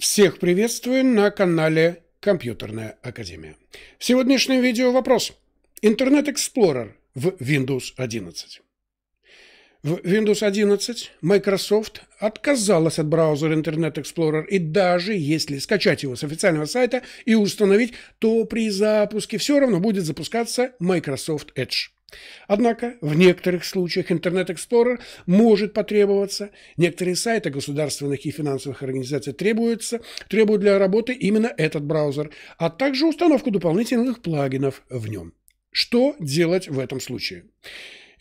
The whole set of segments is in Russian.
Всех приветствую на канале Компьютерная Академия. В сегодняшнем видео вопрос. Интернет Explorer в Windows 11. В Windows 11 Microsoft отказалась от браузера Internet Explorer, и даже если скачать его с официального сайта и установить, то при запуске все равно будет запускаться Microsoft Edge. Однако в некоторых случаях Internet Explorer может потребоваться. Некоторые сайты государственных и финансовых организаций требуются, требуют для работы именно этот браузер, а также установку дополнительных плагинов в нем. Что делать в этом случае?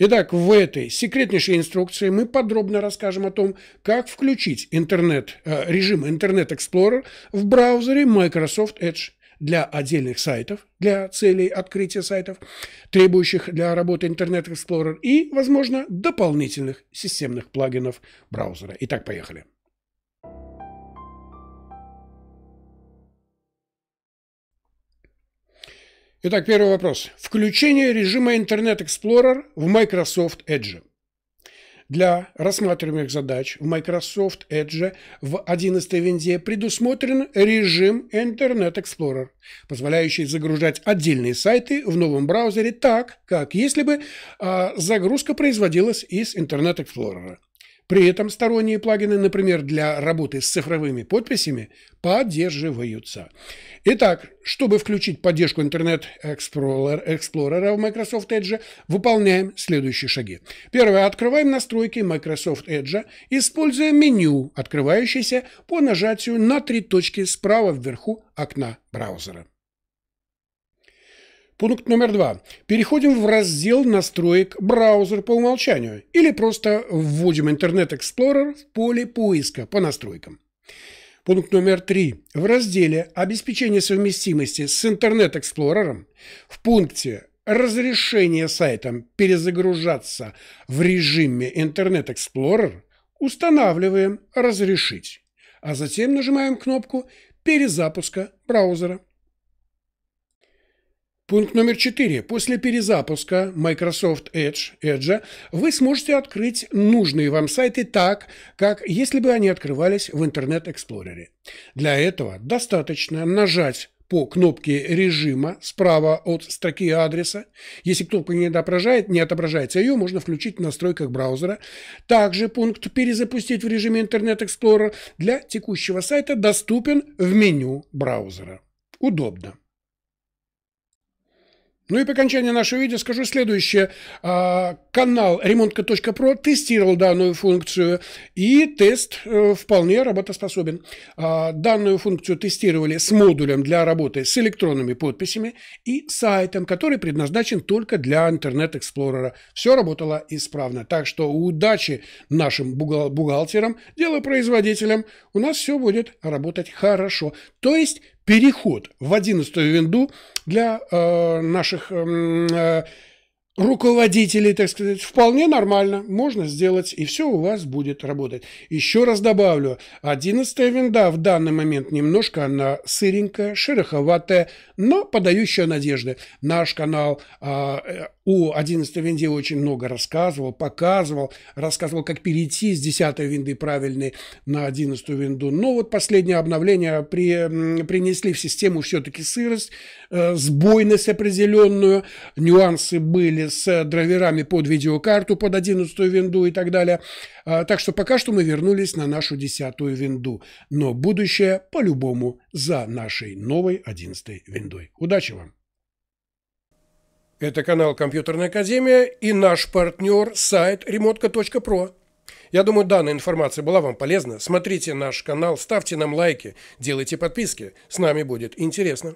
Итак, в этой секретнейшей инструкции мы подробно расскажем о том, как включить интернет, э, режим Internet Explorer в браузере Microsoft Edge для отдельных сайтов, для целей открытия сайтов, требующих для работы Internet Explorer и, возможно, дополнительных системных плагинов браузера. Итак, поехали. Итак, первый вопрос. Включение режима Internet Explorer в Microsoft Edge. Для рассматриваемых задач в Microsoft Edge в 11 винде предусмотрен режим Internet Explorer, позволяющий загружать отдельные сайты в новом браузере так, как если бы а, загрузка производилась из Internet Explorer. При этом сторонние плагины, например, для работы с цифровыми подписями, поддерживаются. Итак, чтобы включить поддержку Internet Explorer, Explorer в Microsoft Edge, выполняем следующие шаги. Первое. Открываем настройки Microsoft Edge, используя меню, открывающееся по нажатию на три точки справа вверху окна браузера. Пункт номер два. Переходим в раздел настроек «Браузер по умолчанию» или просто вводим Internet Explorer в поле поиска по настройкам. Пункт номер три. В разделе «Обеспечение совместимости с Internet Explorer» в пункте «Разрешение сайтам перезагружаться в режиме Internet Explorer» устанавливаем «Разрешить», а затем нажимаем кнопку перезапуска браузера. Пункт номер четыре. После перезапуска Microsoft Edge, Edge вы сможете открыть нужные вам сайты так, как если бы они открывались в Internet Explorer. Для этого достаточно нажать по кнопке режима справа от строки адреса. Если кнопка не отображает, не отображается ее, можно включить в настройках браузера. Также пункт «Перезапустить в режиме Internet Explorer» для текущего сайта доступен в меню браузера. Удобно. Ну и по окончании нашего видео скажу следующее. А, канал ремонтка.про тестировал данную функцию, и тест э, вполне работоспособен. А, данную функцию тестировали с модулем для работы с электронными подписями и сайтом, который предназначен только для интернет-эксплорера. Все работало исправно. Так что удачи нашим бухгалтерам, делопроизводителям. У нас все будет работать хорошо. То есть переход в 11 винду для э, наших эм, э, руководителей, так сказать, вполне нормально, можно сделать, и все у вас будет работать. Еще раз добавлю, 11 винда в данный момент немножко она сыренькая, шероховатая, но подающая надежды. Наш канал а, э, у 11 винде очень много рассказывал, показывал, рассказывал, как перейти с 10 винды правильной на 11 винду. Но вот последнее обновление при, принесли в систему все-таки сырость, э, сбойность определенную, нюансы были с драйверами под видеокарту, под 11 винду и так далее. А, так что пока что мы вернулись на нашу 10 винду. Но будущее по-любому за нашей новой 11 виндой. Удачи вам! Это канал Компьютерная Академия и наш партнер сайт remotka.pro. Я думаю, данная информация была вам полезна. Смотрите наш канал, ставьте нам лайки, делайте подписки. С нами будет интересно.